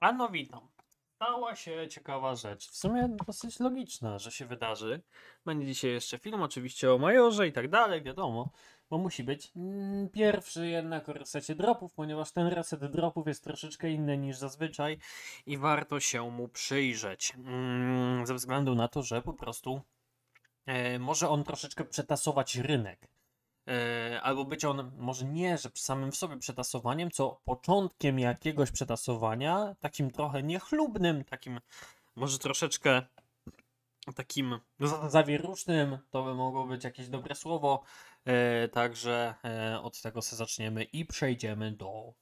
ano witam. Stała się ciekawa rzecz. W sumie dosyć logiczna, że się wydarzy. Będzie dzisiaj jeszcze film, oczywiście o majorze i tak dalej, wiadomo. Bo musi być mm, pierwszy jednak o resecie dropów, ponieważ ten reset dropów jest troszeczkę inny niż zazwyczaj i warto się mu przyjrzeć. Mm, ze względu na to, że po prostu e, może on troszeczkę przetasować rynek. E, albo być on może nie, że samym w sobie przetasowaniem, co początkiem jakiegoś przetasowania, takim trochę niechlubnym, takim może troszeczkę takim zawierusznym, to by mogło być jakieś dobre słowo, e, także e, od tego se zaczniemy i przejdziemy do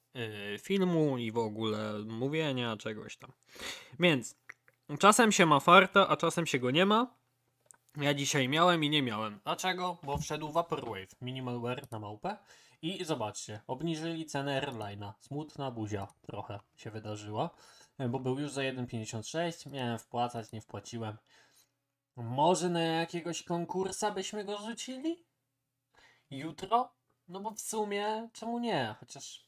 filmu i w ogóle mówienia czegoś tam. Więc czasem się ma farta, a czasem się go nie ma. Ja dzisiaj miałem i nie miałem. Dlaczego? Bo wszedł Vaporwave, Minimalware na małpę. I zobaczcie, obniżyli cenę airline'a. Smutna buzia trochę się wydarzyła, e, bo był już za 1,56. Miałem wpłacać, nie wpłaciłem. Może na jakiegoś konkursa byśmy go rzucili? Jutro? No bo w sumie, czemu nie? Chociaż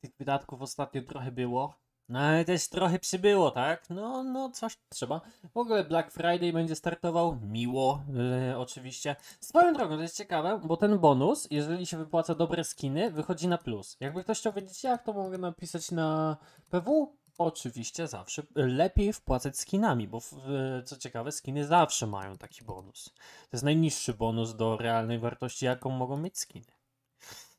tych wydatków ostatnio trochę było. No ale też trochę przybyło, tak? No, no, coś trzeba. W ogóle Black Friday będzie startował miło, e, oczywiście. Swoją drogą, to jest ciekawe, bo ten bonus, jeżeli się wypłaca dobre skiny, wychodzi na plus. Jakby ktoś chciał wiedzieć jak, to mogę napisać na PW. Oczywiście zawsze lepiej wpłacać skinami, bo w, e, co ciekawe, skiny zawsze mają taki bonus. To jest najniższy bonus do realnej wartości, jaką mogą mieć skiny.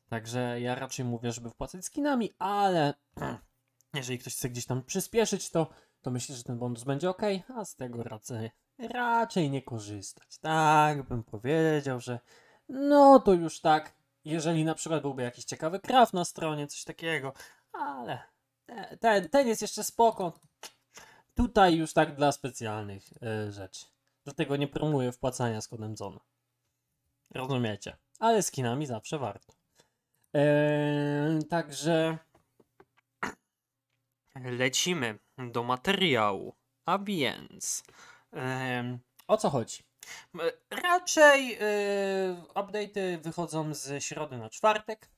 Także ja raczej mówię, żeby wpłacać skinami, ale Jeżeli ktoś chce gdzieś tam przyspieszyć, to, to myślę, że ten bonus będzie ok, a z tego raczej, raczej nie korzystać. Tak, bym powiedział, że no to już tak, jeżeli na przykład byłby jakiś ciekawy kraw na stronie, coś takiego, ale ten, ten jest jeszcze spoko. Tutaj już tak dla specjalnych y, rzeczy. Dlatego nie promuję wpłacania z kodem Zona. Rozumiecie? Ale z kinami zawsze warto. E, także lecimy do materiału. A więc. o co chodzi? Raczej update y, update'y wychodzą ze środy na czwartek.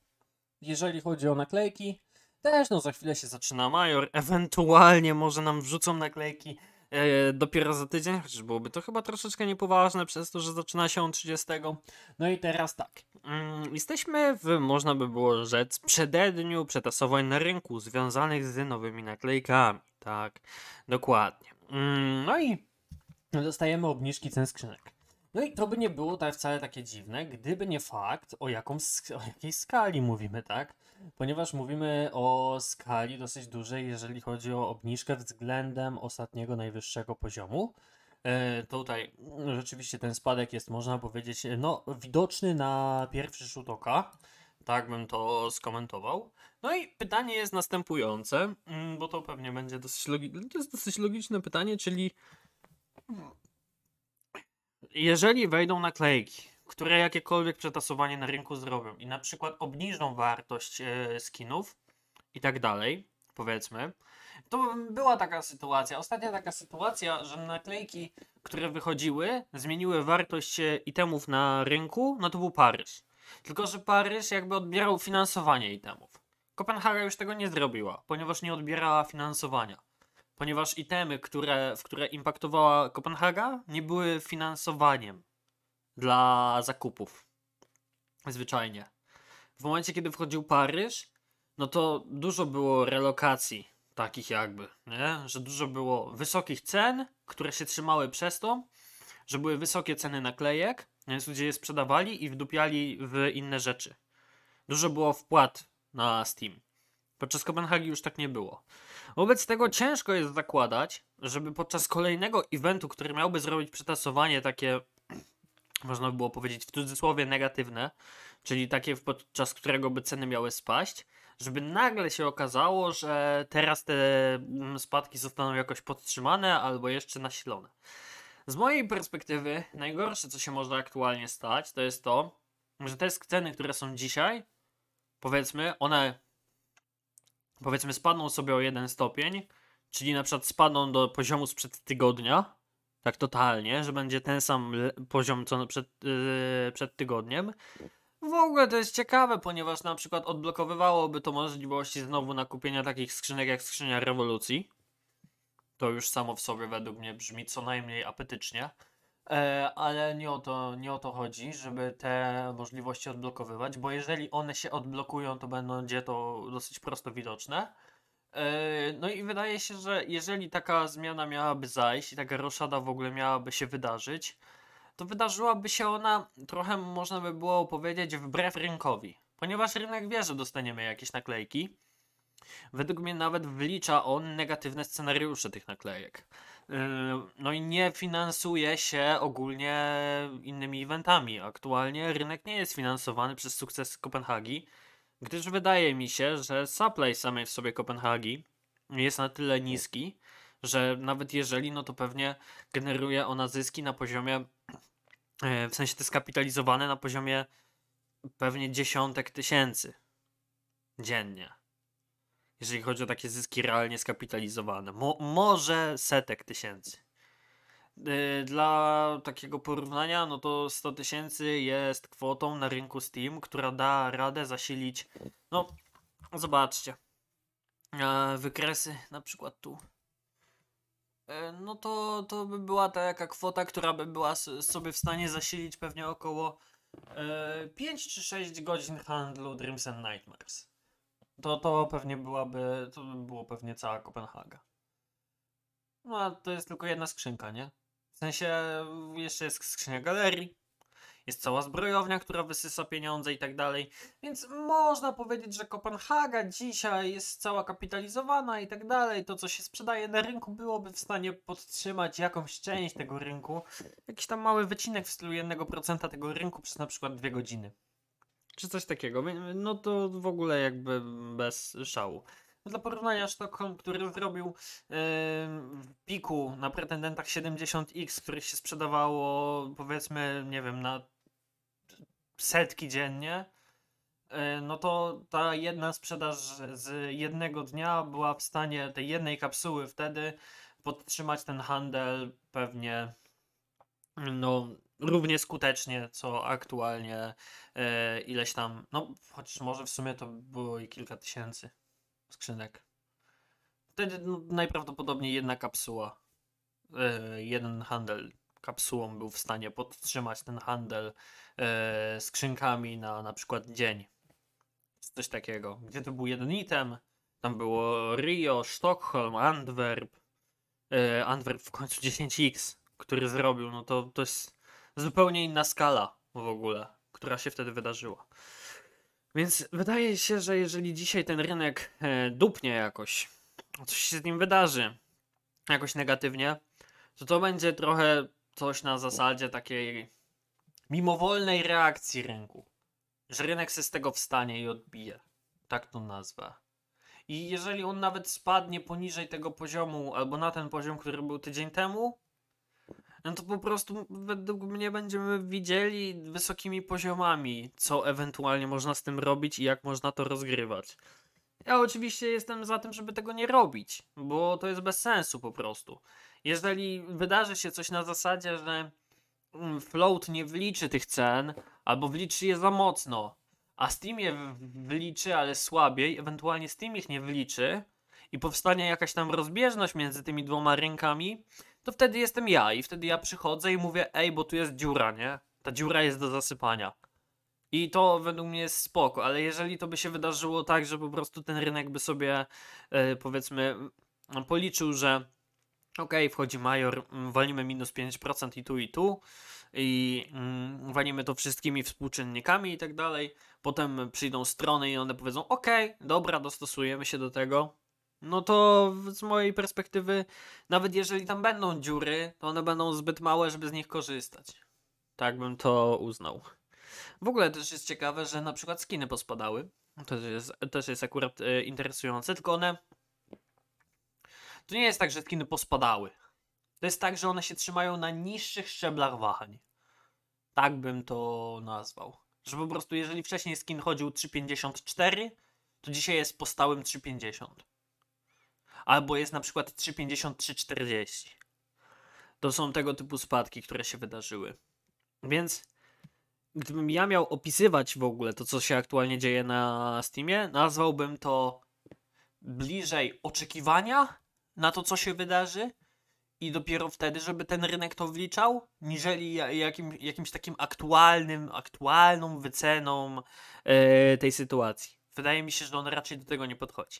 Jeżeli chodzi o naklejki, też no za chwilę się zaczyna major. Ewentualnie może nam wrzucą naklejki E, dopiero za tydzień, chociaż byłoby to chyba troszeczkę niepoważne przez to, że zaczyna się on 30. No i teraz tak, mm, jesteśmy w, można by było rzec, przededniu przetasowań na rynku związanych z nowymi naklejkami, tak, dokładnie. Mm, no i dostajemy obniżki cen skrzynek. No i to by nie było tak wcale takie dziwne, gdyby nie fakt, o, jaką, o jakiej skali mówimy, tak? Ponieważ mówimy o skali dosyć dużej, jeżeli chodzi o obniżkę względem ostatniego najwyższego poziomu. E, tutaj rzeczywiście ten spadek jest, można powiedzieć, no, widoczny na pierwszy rzut oka. Tak bym to skomentował. No i pytanie jest następujące, mm, bo to pewnie będzie dosyć, logi- to jest dosyć logiczne pytanie, czyli jeżeli wejdą naklejki, które jakiekolwiek przetasowanie na rynku zrobią i na przykład obniżą wartość e, skinów i tak dalej, powiedzmy, to była taka sytuacja, ostatnia taka sytuacja, że naklejki, które wychodziły, zmieniły wartość e, itemów na rynku, no to był Paryż. Tylko, że Paryż jakby odbierał finansowanie itemów. Kopenhaga już tego nie zrobiła, ponieważ nie odbierała finansowania ponieważ itemy, które, w które impaktowała Kopenhaga, nie były finansowaniem dla zakupów. Zwyczajnie. W momencie, kiedy wchodził Paryż, no to dużo było relokacji, takich jakby, nie? że dużo było wysokich cen, które się trzymały przez to, że były wysokie ceny naklejek, więc ludzie je sprzedawali i wdupiali w inne rzeczy. Dużo było wpłat na Steam. Podczas Kopenhagi już tak nie było. Wobec tego ciężko jest zakładać, żeby podczas kolejnego eventu, który miałby zrobić przetasowanie takie, można by było powiedzieć w cudzysłowie negatywne, czyli takie podczas którego by ceny miały spaść, żeby nagle się okazało, że teraz te mm, spadki zostaną jakoś podtrzymane albo jeszcze nasilone. Z mojej perspektywy najgorsze, co się może aktualnie stać, to jest to, że te ceny, które są dzisiaj, powiedzmy, one powiedzmy spadną sobie o jeden stopień, czyli na przykład spadną do poziomu sprzed tygodnia, tak totalnie, że będzie ten sam poziom co przed, yy, przed tygodniem. W ogóle to jest ciekawe, ponieważ na przykład odblokowywałoby to możliwości znowu nakupienia takich skrzynek jak skrzynia rewolucji. To już samo w sobie według mnie brzmi co najmniej apetycznie. E, ale nie o, to, nie o to chodzi, żeby te możliwości odblokowywać, bo jeżeli one się odblokują, to będzie to dosyć prosto widoczne. E, no i wydaje się, że jeżeli taka zmiana miałaby zajść i taka roszada w ogóle miałaby się wydarzyć, to wydarzyłaby się ona trochę, można by było powiedzieć, wbrew rynkowi. Ponieważ rynek wie, że dostaniemy jakieś naklejki, Według mnie nawet wlicza on negatywne scenariusze tych naklejek. Yy, no i nie finansuje się ogólnie innymi eventami. Aktualnie rynek nie jest finansowany przez sukces Kopenhagi, gdyż wydaje mi się, że supply samej w sobie Kopenhagi jest na tyle niski, że nawet jeżeli, no to pewnie generuje ona zyski na poziomie, yy, w sensie te skapitalizowane na poziomie pewnie dziesiątek tysięcy dziennie jeżeli chodzi o takie zyski realnie skapitalizowane. Mo może setek tysięcy. Y, dla takiego porównania, no to 100 tysięcy jest kwotą na rynku Steam, która da radę zasilić. No, zobaczcie. E, wykresy na przykład tu e, no to, to by była taka kwota, która by była sobie w stanie zasilić pewnie około e, 5 czy 6 godzin handlu Dreams and Nightmares to, to pewnie byłaby, to by było pewnie cała Kopenhaga. No a to jest tylko jedna skrzynka, nie? W sensie jeszcze jest skrzynia galerii, jest cała zbrojownia, która wysysa pieniądze i tak dalej. Więc można powiedzieć, że Kopenhaga dzisiaj jest cała kapitalizowana i tak dalej. To, co się sprzedaje na rynku, byłoby w stanie podtrzymać jakąś część tego rynku. Jakiś tam mały wycinek w stylu 1% tego rynku przez na przykład dwie godziny czy coś takiego. No to w ogóle jakby bez szału. No dla porównania Sztokholm, który zrobił yy, w piku na pretendentach 70X, który się sprzedawało powiedzmy, nie wiem, na setki dziennie, e, no to ta jedna sprzedaż z jednego dnia była w stanie tej jednej kapsuły wtedy podtrzymać ten handel pewnie no równie skutecznie, co aktualnie e, ileś tam, no choć może w sumie to było i kilka tysięcy skrzynek. Wtedy no, najprawdopodobniej jedna kapsuła, e, jeden handel kapsułą był w stanie podtrzymać ten handel e, skrzynkami na na przykład dzień. Coś takiego, gdzie to był jeden item, tam było Rio, Sztokholm, Antwerp, e, Antwerp w końcu 10x, który zrobił, no to, to jest zupełnie inna skala w ogóle, która się wtedy wydarzyła. Więc wydaje się, że jeżeli dzisiaj ten rynek e, dupnie jakoś, coś się z nim wydarzy jakoś negatywnie, to to będzie trochę coś na zasadzie takiej mimowolnej reakcji rynku. Że rynek się z tego wstanie i odbije. Tak to nazwę. I jeżeli on nawet spadnie poniżej tego poziomu albo na ten poziom, który był tydzień temu, no to po prostu według mnie będziemy widzieli wysokimi poziomami, co ewentualnie można z tym robić i jak można to rozgrywać. Ja oczywiście jestem za tym, żeby tego nie robić, bo to jest bez sensu po prostu. Jeżeli wydarzy się coś na zasadzie, że mm, float nie wliczy tych cen, albo wliczy je za mocno, a Steam je wliczy, ale słabiej, ewentualnie Steam ich nie wliczy i powstanie jakaś tam rozbieżność między tymi dwoma rynkami, to wtedy jestem ja i wtedy ja przychodzę i mówię, ej, bo tu jest dziura, nie? Ta dziura jest do zasypania. I to według mnie jest spoko, ale jeżeli to by się wydarzyło tak, że po prostu ten rynek by sobie yy, powiedzmy mm, policzył, że okej, okay, wchodzi major, mm, walimy minus 5% i tu i tu i mm, walimy to wszystkimi współczynnikami i tak dalej. Potem przyjdą strony i one powiedzą okej, okay, dobra, dostosujemy się do tego no to z mojej perspektywy, nawet jeżeli tam będą dziury, to one będą zbyt małe, żeby z nich korzystać. Tak bym to uznał. W ogóle też jest ciekawe, że na przykład skiny pospadały. To jest, też jest akurat e, interesujące, tylko one. To nie jest tak, że skiny pospadały. To jest tak, że one się trzymają na niższych szczeblach wahań. Tak bym to nazwał. Że po prostu, jeżeli wcześniej skin chodził 3,54, to dzisiaj jest po stałym 3,50 albo jest na przykład 3,50, 3,40. To są tego typu spadki, które się wydarzyły. Więc gdybym ja miał opisywać w ogóle to, co się aktualnie dzieje na Steamie, nazwałbym to bliżej oczekiwania na to, co się wydarzy i dopiero wtedy, żeby ten rynek to wliczał, niżeli jakim, jakimś takim aktualnym, aktualną wyceną yy, tej sytuacji. Wydaje mi się, że on raczej do tego nie podchodzi.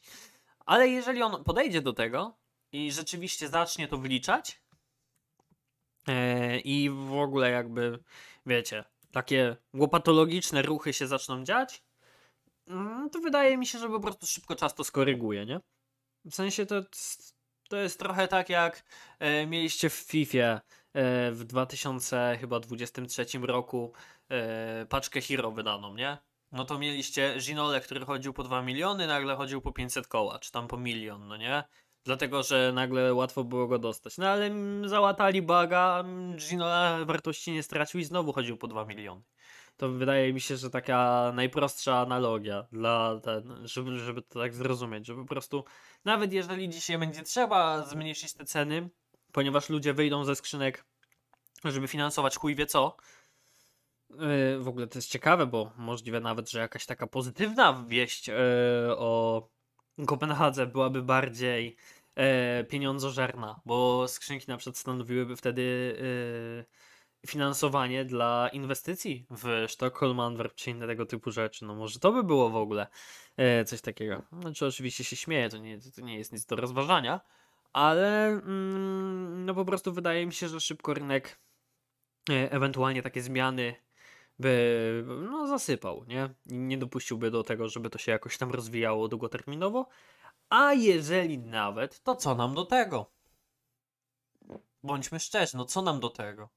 Ale jeżeli on podejdzie do tego i rzeczywiście zacznie to wliczać yy, i w ogóle jakby, wiecie, takie łopatologiczne ruchy się zaczną dziać, yy, to wydaje mi się, że po prostu szybko czas to skoryguje, nie? W sensie to, to jest trochę tak jak yy, mieliście w FIFA e, w 2023 roku paczkę Hero wydaną, nie? no to mieliście Ginole, który chodził po 2 miliony, nagle chodził po 500 koła, czy tam po milion, no nie? Dlatego, że nagle łatwo było go dostać. No ale mm, załatali baga, Ginola mm, wartości nie stracił i znowu chodził po 2 miliony. To wydaje mi się, że taka najprostsza analogia, dla ten, żeby, żeby to tak zrozumieć, że po prostu nawet jeżeli dzisiaj będzie trzeba zmniejszyć te ceny, ponieważ ludzie wyjdą ze skrzynek, żeby finansować chuj wie co, Y, w ogóle to jest ciekawe, bo możliwe nawet, że jakaś taka pozytywna wieść y, o Kopenhadze byłaby bardziej y, pieniądzożerna, bo skrzynki na przykład stanowiłyby wtedy finansowanie dla inwestycji w Sztokholm, Antwerp czy inne tego typu rzeczy. No może to by było w ogóle coś takiego. Znaczy oczywiście się śmieję, to nie, to nie jest nic do rozważania, ale mm, no po prostu wydaje mi się, że szybko rynek ewentualnie takie zmiany by no, zasypał, nie? Nie dopuściłby do tego, żeby to się jakoś tam rozwijało długoterminowo. A jeżeli nawet, to co nam do tego? Bądźmy szczerzy, no co nam do tego?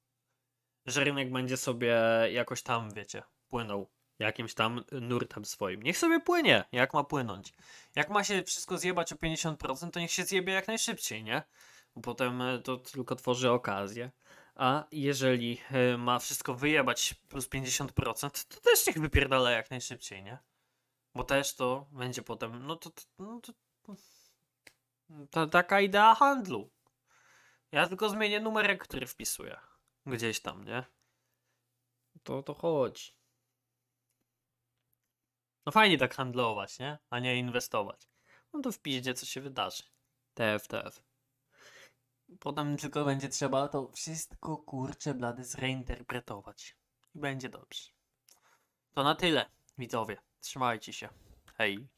Że rynek będzie sobie jakoś tam, wiecie, płynął jakimś tam nurtem swoim. Niech sobie płynie, jak ma płynąć. Jak ma się wszystko zjebać o 50%, to niech się zjebie jak najszybciej, nie? Bo potem e, to tylko tworzy okazję. A jeżeli e, ma wszystko wyjebać plus 50%, to też niech wypierdala jak najszybciej, nie? Bo też to będzie potem, no to, no to, to taka idea handlu. Ja tylko zmienię numerek, który wpisuję. Gdzieś tam, nie? To to chodzi. No fajnie tak handlować, nie? A nie inwestować. No to wpiszcie, co się wydarzy. TFTF. TF potem tylko będzie trzeba to wszystko kurczę blady zreinterpretować. I będzie dobrze. To na tyle, widzowie. Trzymajcie się. Hej.